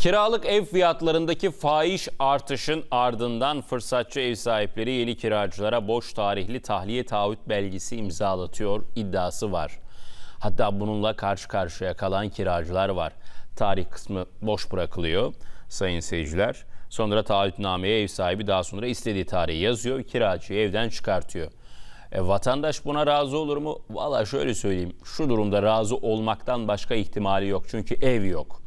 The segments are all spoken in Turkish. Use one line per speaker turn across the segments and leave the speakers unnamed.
Kiralık ev fiyatlarındaki faiz artışın ardından fırsatçı ev sahipleri yeni kiracılara boş tarihli tahliye taahhüt belgesi imzalatıyor iddiası var. Hatta bununla karşı karşıya kalan kiracılar var. Tarih kısmı boş bırakılıyor sayın seyirciler. Sonra taahhütnameye ev sahibi daha sonra istediği tarihi yazıyor, kiracıyı evden çıkartıyor. E, vatandaş buna razı olur mu? Valla şöyle söyleyeyim, şu durumda razı olmaktan başka ihtimali yok çünkü ev yok.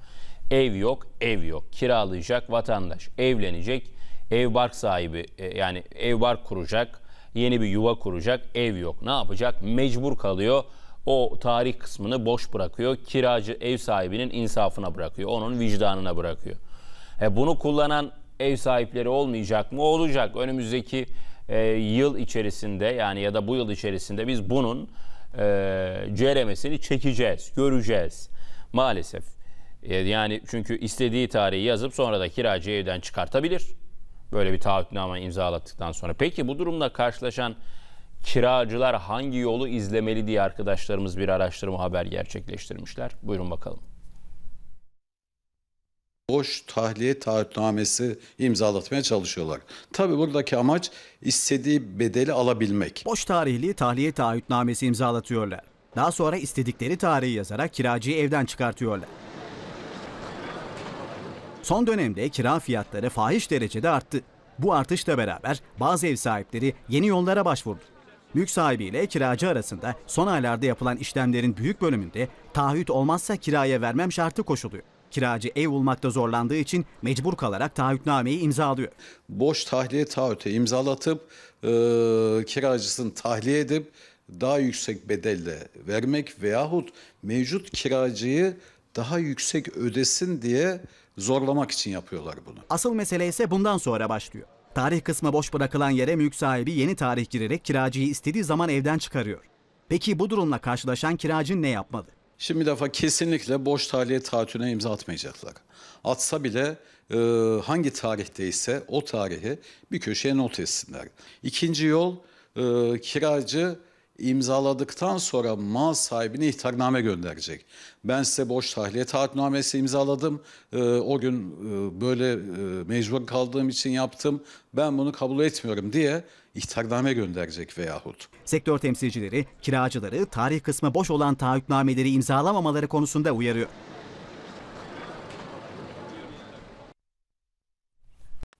Ev yok, ev yok. Kiralayacak vatandaş, evlenecek, ev bark sahibi e, yani ev bark kuracak, yeni bir yuva kuracak, ev yok. Ne yapacak? Mecbur kalıyor. O tarih kısmını boş bırakıyor. Kiracı ev sahibinin insafına bırakıyor, onun vicdanına bırakıyor. E bunu kullanan ev sahipleri olmayacak mı? Olacak. Önümüzdeki e, yıl içerisinde yani ya da bu yıl içerisinde biz bunun e, ceremesini çekeceğiz, göreceğiz maalesef. E, yani çünkü istediği tarihi yazıp sonra da kiracı evden çıkartabilir. Böyle bir taahhütname imzalattıktan sonra. Peki bu durumla karşılaşan kiracılar hangi yolu izlemeli diye arkadaşlarımız bir araştırma haber gerçekleştirmişler. Buyurun bakalım.
Boş tahliye taahhütnamesi imzalatmaya çalışıyorlar. Tabi buradaki amaç istediği bedeli alabilmek.
Boş tarihli tahliye taahhütnamesi imzalatıyorlar. Daha sonra istedikleri tarihi yazarak kiracıyı evden çıkartıyorlar. Son dönemde kira fiyatları fahiş derecede arttı. Bu artışla beraber bazı ev sahipleri yeni yollara başvurdu. Mülk sahibi ile kiracı arasında son aylarda yapılan işlemlerin büyük bölümünde taahhüt olmazsa kiraya vermem şartı koşuluyor. Kiracı ev bulmakta
zorlandığı için mecbur kalarak taahhütnameyi imzalıyor. Boş tahliye taahhüte imzalatıp e, kiracısını tahliye edip daha yüksek bedelle vermek veyahut mevcut kiracıyı daha yüksek ödesin diye zorlamak için yapıyorlar bunu.
Asıl mesele ise bundan sonra başlıyor. Tarih kısmı boş bırakılan yere mülk sahibi yeni tarih girerek kiracıyı istediği zaman evden çıkarıyor. Peki bu durumla karşılaşan
kiracı ne yapmalı? Şimdi bir defa kesinlikle boş tarihe taahhütüne imza atmayacaklar. Atsa bile e, hangi tarihteyse o tarihi bir köşeye not etsinler. İkinci yol e, kiracı imzaladıktan sonra mal sahibine ihtarname gönderecek. Ben size borç tahliye taahhütnamesi imzaladım. E, o gün e, böyle e, mecbur kaldığım için yaptım. Ben bunu kabul etmiyorum diye ihtarname gönderecek veyahut. Sektör temsilcileri, kiracıları
tarih kısmı boş olan taahhütnameleri imzalamamaları konusunda uyarıyor.